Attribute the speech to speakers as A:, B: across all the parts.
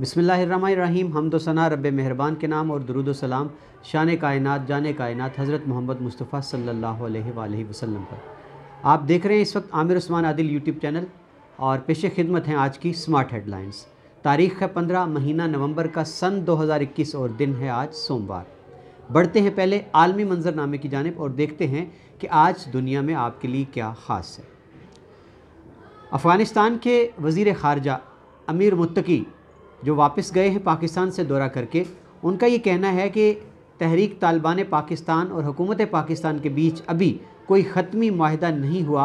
A: बिसमीम हमदोसना रब मेहरबान के नाम और दरुद सलाम शान कायनत जान कायनत हज़रत मोहम्मद मुस्तफ़ा सल्ला वसलम पर आप देख रहे हैं इस वक्त आमिर उस्मान आदिल यूट्यूब चैनल और पेश खिदमत हैं आज की स्मार्ट हेडलाइंस तारीख़ है पंद्रह महीना नवंबर का सन 2021 और दिन है आज सोमवार बढ़ते हैं पहले आलमी मंजरनामे की जानब और देखते हैं कि आज दुनिया में आपके लिए क्या ख़ास है अफ़गानिस्तान के वज़ी ख़ारजा अमीर मुतकी जो वापस गए हैं पाकिस्तान से दौरा करके उनका ये कहना है कि तहरीक तालिबान पाकिस्तान और हुकूमत पाकिस्तान के बीच अभी कोई ख़त्मी माहिदा नहीं हुआ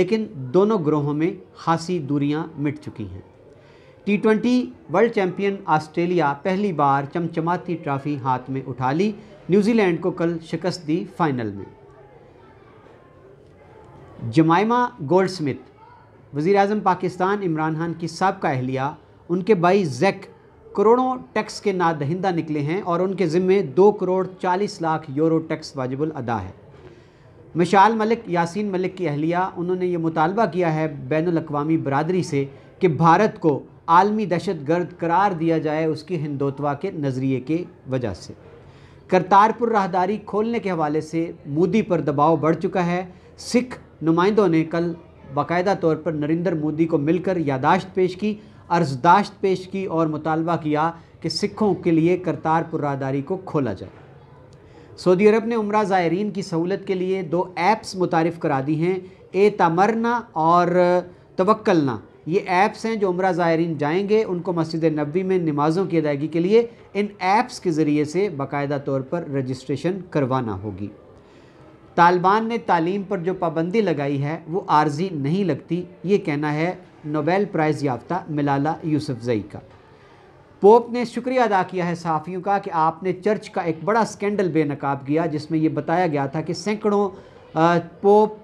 A: लेकिन दोनों ग्रोहों में खासी दूरियां मिट चुकी हैं T twenty world champion Australia पहली बार चमचमाती ट्रॉफ़ी हाथ में उठा ली न्यूजीलैंड को कल शिकस्त दी फाइनल में जमाइमा गोल्ड स्मिथ वज़ी अजम पाकिस्तान इमरान खान की सबका अहलिया उनके भाई जैक करोड़ों टैक्स के नादहिंदा निकले हैं और उनके ज़िम्मे दो करोड़ चालीस लाख यूरो टैक्स वाजिबुल अदा है मिशाल मलिक यासीन मलिक की अहलिया उन्होंने ये मुतालबा किया है बैन अवी बरदरी से कि भारत को आलमी दहशत गर्द करार दिया जाए उसकी हिंदुत्वा के नज़रिए के वजह से करतारपुर राहदारी खोलने के हवाले से मोदी पर दबाव बढ़ चुका है सिख नुमाइंदों ने कल बाकायदा तौर पर नरेंद्र मोदी को मिलकर यादाश्त पेश की अर्जदाश्त पेश की और मुतालबा किया कि सिखों के लिए करतारपुर राहदारी को खोला जाए सऊदी अरब ने उम्र ज़ायरीन की सहूलत के लिए दो ऐप्स मुतारफ़ करा दी हैं ए तमरना और तवक्लना ये ऐप्स हैं जो उम्र ज़ायरीन जाएंगे उनको मस्जिद नबी में नमाज़ों की अदायगी के लिए इन ऐप्स के ज़रिए से बाकायदा तौर पर रजिस्ट्रेशन करवाना होगी तालिबान ने तालीम पर जो पाबंदी लगाई है वो आर्जी नहीं लगती ये कहना है नोबेल प्राइज़ याफ्ता मिलाला यूसुफजई का पोप ने शुक्रिया अदा किया है सहाफ़ियों का कि आपने चर्च का एक बड़ा स्कैंडल बेनकाब किया जिसमें यह बताया गया था कि सैकड़ों पोप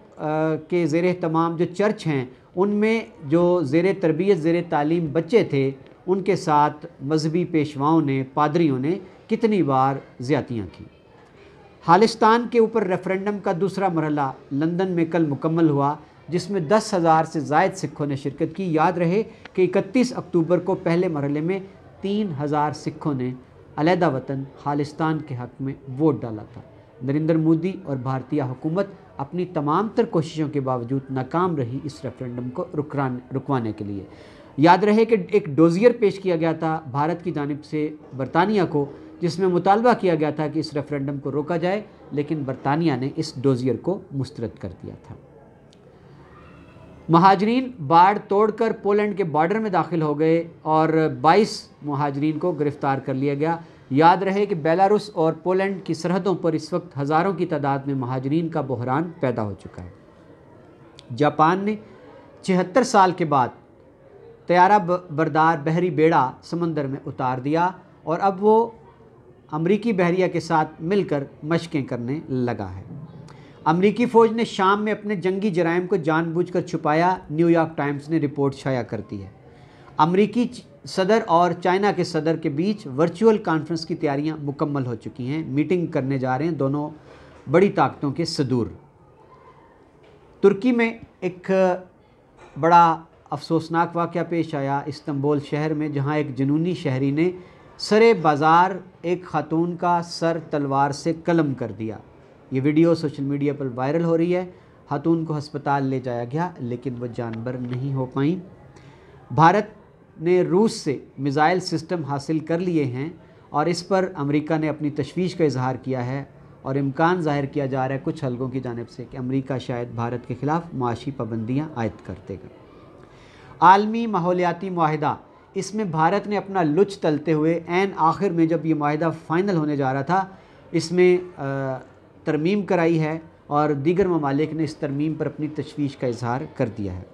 A: के ज़ेर तमाम जो चर्च हैं उनमें जो ज़ेर तरबियत ज़ेर तालीम बच्चे थे उनके साथ मजहबी पेशवाओं ने पादरीों ने कितनी बार ज्यादियाँ की खालिस्तान के ऊपर रेफरेंडम का दूसरा मरला लंदन में कल मुकम्मल हुआ जिसमें दस हज़ार से जायद सिखों ने शिरकत की याद रहे कि इकतीस अक्टूबर को पहले मरहले में तीन हज़ार सिखों ने अलीहदा वतन खालिस्तान के हक़ में वोट डाला था नरेंद्र मोदी और भारतीय हुकूमत अपनी तमाम तर कोशिशों के बावजूद नाकाम रही इस रेफरेंडम को रुकवाने के लिए याद रहे कि एक डोजियर पेश किया गया था भारत की जानब से बरतानिया को जिसमें मुतालबा किया गया था कि इस रेफरेंडम को रोका जाए लेकिन बरतानिया ने इस डोजियर को मुस्तरद कर दिया था महाजरीन बाढ़ तोड़कर पोलैंड के बॉर्डर में दाखिल हो गए और 22 महाजरीन को गिरफ़्तार कर लिया गया याद रहे कि बेलारूस और पोलैंड की सरहदों पर इस वक्त हज़ारों की तादाद में महाजरीन का बहरान पैदा हो चुका है जापान ने छिहत्तर साल के बाद तैयारा बरदार बहरी बेड़ा समंदर में उतार दिया और अब वो अमरीकी बहरिया के साथ मिलकर मशकें करने लगा है अमरीकी फ़ौज ने शाम में अपने जंगी जराइम को जानबूझकर छुपाया न्यूयॉर्क टाइम्स ने रिपोर्ट शाया दी है अमरीकी सदर और चाइना के सदर के बीच वर्चुअल कॉन्फ्रेंस की तैयारियां मुकम्मल हो चुकी हैं मीटिंग करने जा रहे हैं दोनों बड़ी ताकतों के सदूर तुर्की में एक बड़ा अफसोसनाक वाक़ पेश आया इस्तंबोल शहर में जहां एक जुनूनी शहरी ने सरे बाज़ार एक खातून का सर तलवार से कलम कर दिया ये वीडियो सोशल मीडिया पर वायरल हो रही है खातून को अस्पताल ले जाया गया लेकिन वह जानवर नहीं हो पाई भारत ने रूस से मिज़ाइल सिस्टम हासिल कर लिए हैं और इस पर अमेरिका ने अपनी तशवीश का इजहार किया है और इम्कान ज़ाहिर किया जा रहा है कुछ हलकों की जानब से कि अमरीका शायद भारत के ख़िलाफ़ माशी पाबंदियाँ आयद कर देगा आलमी माहौलियाती माहिदा इसमें भारत ने अपना लुच तलते हुए एन आखिर में जब ये माहिदा फ़ाइनल होने जा रहा था इसमें आ, तरमीम कराई है और दीगर ममालिक ने इस तरमीम पर अपनी तशवीश का इजहार कर दिया है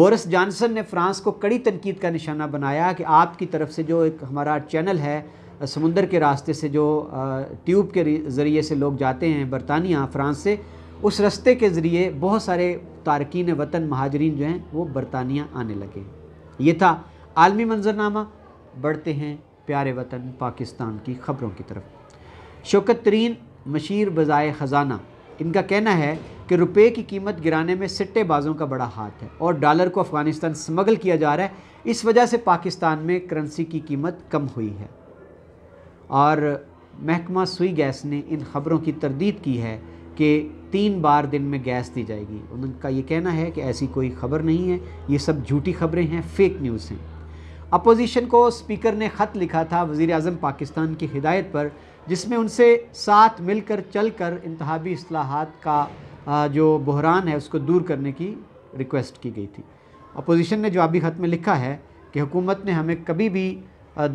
A: बोरिस जानसन ने फ्रांस को कड़ी तनकीद का निशाना बनाया कि आपकी तरफ से जो एक हमारा चैनल है समुंदर के रास्ते से जो ट्यूब के ज़रिए से लोग जाते हैं बरतानिया फ्रांस से उस रास्ते के ज़रिए बहुत सारे तारकिन वतन महाजरीन जो हैं वो बरतानिया आने लगे ये था आलमी मंजरनामा बढ़ते हैं प्यारे वतन पाकिस्तान की ख़बरों की तरफ शौकत तरीन मशीर बजाय ख़जाना इनका कहना है कि रुपए की कीमत गिराने में सट्टेबाजों का बड़ा हाथ है और डॉलर को अफ़गानिस्तान स्मगल किया जा रहा है इस वजह से पाकिस्तान में करेंसी की कीमत कम हुई है और महकमा सुई गैस ने इन खबरों की तरदीद की है कि तीन बार दिन में गैस दी जाएगी उनका ये कहना है कि ऐसी कोई खबर नहीं है ये सब झूठी खबरें हैं फेक न्यूज़ हैं अपोजिशन को स्पीकर ने ख़त लिखा था वज़ी अजम पाकिस्तान की हिदायत पर जिसमें उनसे साथ मिलकर चल कर इंतबी असलाहत का जो बहरान है उसको दूर करने की रिक्वेस्ट की गई थी अपोजिशन ने जवाबी ख़त में लिखा है कि हुकूमत ने हमें कभी भी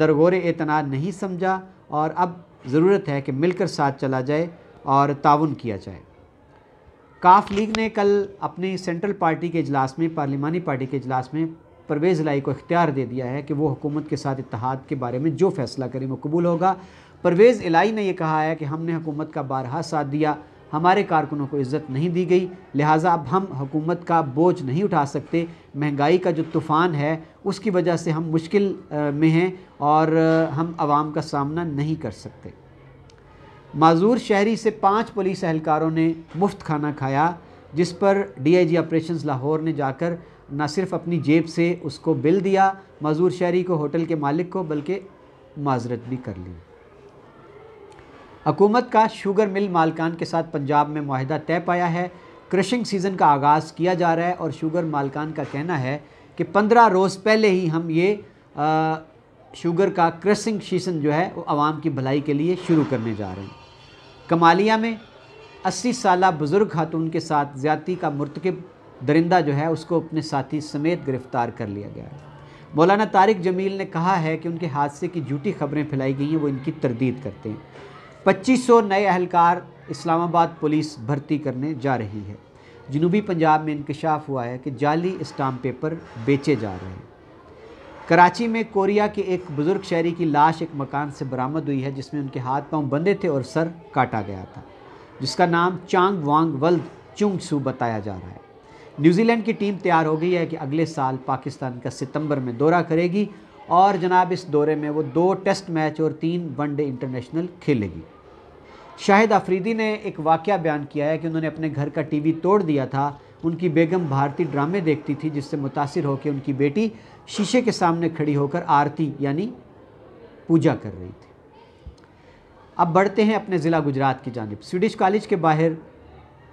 A: दरगोर एतना नहीं समझा और अब ज़रूरत है कि मिलकर साथ चला जाए और ताउन किया जाए काफ लीग ने कल अपनी सेंट्रल पार्टी के अजलास में पार्लिमानी पार्टी के अजलास में परवेज़ लाई को इख्तियार दे दिया है कि वो हुकूमत के साथ इतिहाद के बारे में जो फ़ैसला करें वो कबूल होगा परवेज़ इलाई ने यह कहा है कि हमने हुकूमत का बारहा साथ दिया हमारे कारकुनों को इज़्ज़त नहीं दी गई लिहाजा अब हम हुकूमत का बोझ नहीं उठा सकते महंगाई का जो तूफ़ान है उसकी वजह से हम मुश्किल में हैं और हम आवाम का सामना नहीं कर सकते माजूर शहरी से पाँच पुलिस एहलकारों ने मुफ्त खाना खाया जिस पर जी ऑपरेशन लाहौर ने जाकर न सिर्फ अपनी जेब से उसको बिल दिया मज़ूर शहरी को होटल के मालिक को बल्कि माजरत भी कर ली हकूमत का शुगर मिल मालकान के साथ पंजाब में माहिदा तय पाया है क्रशिंग सीज़न का आगाज़ किया जा रहा है और शुगर मालकान का कहना है कि पंद्रह रोज़ पहले ही हम ये आ, शुगर का क्रशिंग सीज़न जो है वो आवाम की भलाई के लिए शुरू करने जा रहे हैं कमालिया में अस्सी साल बुज़ुर्ग खातून के साथ ज़्यादती का मरतकब दरिंदा जो है उसको अपने साथी समेत गिरफ्तार कर लिया गया है मौलाना तारिक जमील ने कहा है कि उनके हादसे की झूठी खबरें फैलाई गई हैं वो इनकी तरदीद करते हैं 2500 नए अहलकार इस्लामाबाद पुलिस भर्ती करने जा रही है जनूबी पंजाब में इंकशाफ हुआ है कि जाली स्टाम्प पेपर बेचे जा रहे हैं कराची में कोरिया के एक बुज़ुर्ग शहरी की लाश एक मकान से बरामद हुई है जिसमें उनके हाथ पांव बंधे थे और सर काटा गया था जिसका नाम चांग वांग वल्द चुंग सू बताया जा रहा है न्यूजीलैंड की टीम तैयार हो गई है कि अगले साल पाकिस्तान का सितंबर में दौरा करेगी और जनाब इस दौरे में वो दो टेस्ट मैच और तीन वनडे इंटरनेशनल खेलेगी शाहिद आफरीदी ने एक वाक़ बयान किया है कि उन्होंने अपने घर का टीवी तोड़ दिया था उनकी बेगम भारतीय ड्रामे देखती थी जिससे मुतासर होकर उनकी बेटी शीशे के सामने खड़ी होकर आरती यानी पूजा कर रही थी अब बढ़ते हैं अपने ज़िला गुजरात की जानब स्वीडिश कॉलेज के बाहर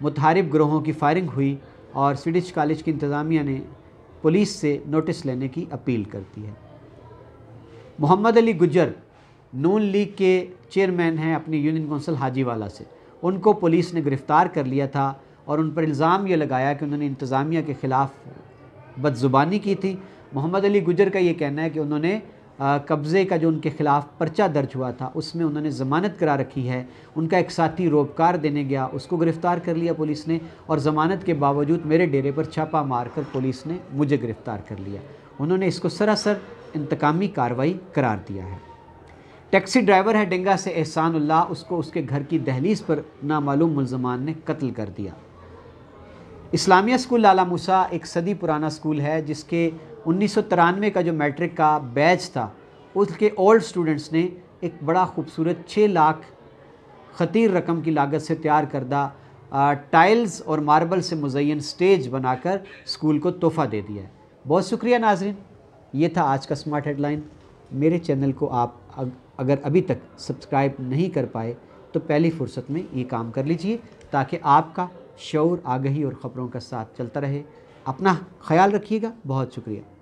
A: मुतारब ग्रोहों की फायरिंग हुई और स्वीडिश कॉलेज की इंतज़ामिया ने पुलिस से नोटिस लेने की अपील कर दी है मोहम्मद अली गुजर नून लीग के चेयरमैन हैं अपनी यूनियन कौंसिल हाजीवाला से उनको पुलिस ने गिरफ़्तार कर लिया था और उन पर इल्ज़ाम ये लगाया कि उन्होंने इंतज़ामिया के ख़िलाफ़ बदज़ुबानी की थी मोहम्मद अली गुजर का ये कहना है कि उन्होंने कब्ज़े का जो उनके ख़िलाफ़ पर्चा दर्ज हुआ था उसमें उन्होंने ज़मानत करा रखी है उनका एक साथी रोबकार देने गया उसको गिरफ़्तार कर लिया पुलिस ने और ज़मानत के बावजूद मेरे डेरे पर छापा मारकर पुलिस ने मुझे गिरफ़्तार कर लिया उन्होंने इसको सरासर इंतकामी कार्रवाई करार दिया है टैक्सी ड्राइवर है डेंगा से एहसान उसको उसके घर की दहलीज़ पर नामालूम मुलजमान ने कत्ल कर दिया इस्लामिया स्कूल लाला मूसा एक सदी पुराना स्कूल है जिसके उन्नीस का जो मैट्रिक का बैच था उसके ओल्ड स्टूडेंट्स ने एक बड़ा खूबसूरत छः लाख ख़तीर रकम की लागत से तैयार करदा टाइल्स और मार्बल से मुजैन स्टेज बनाकर स्कूल को तोहफ़ा दे दिया है बहुत शुक्रिया नाजरीन ये था आज का स्मार्ट हेडलाइन मेरे चैनल को आप अगर अभी तक सब्सक्राइब नहीं कर पाए तो पहली फुर्सत में ये काम कर लीजिए ताकि आपका शौर आगही और ख़बरों का साथ चलता रहे अपना ख्याल रखिएगा बहुत शुक्रिया